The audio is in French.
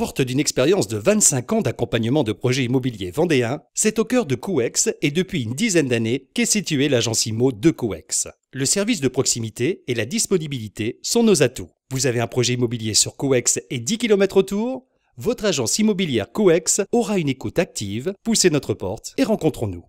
Forte d'une expérience de 25 ans d'accompagnement de projets immobiliers vendéens, c'est au cœur de Couex et depuis une dizaine d'années qu'est située l'agence IMO de COEX. Le service de proximité et la disponibilité sont nos atouts. Vous avez un projet immobilier sur Couex et 10 km autour Votre agence immobilière COEX aura une écoute active, poussez notre porte et rencontrons-nous.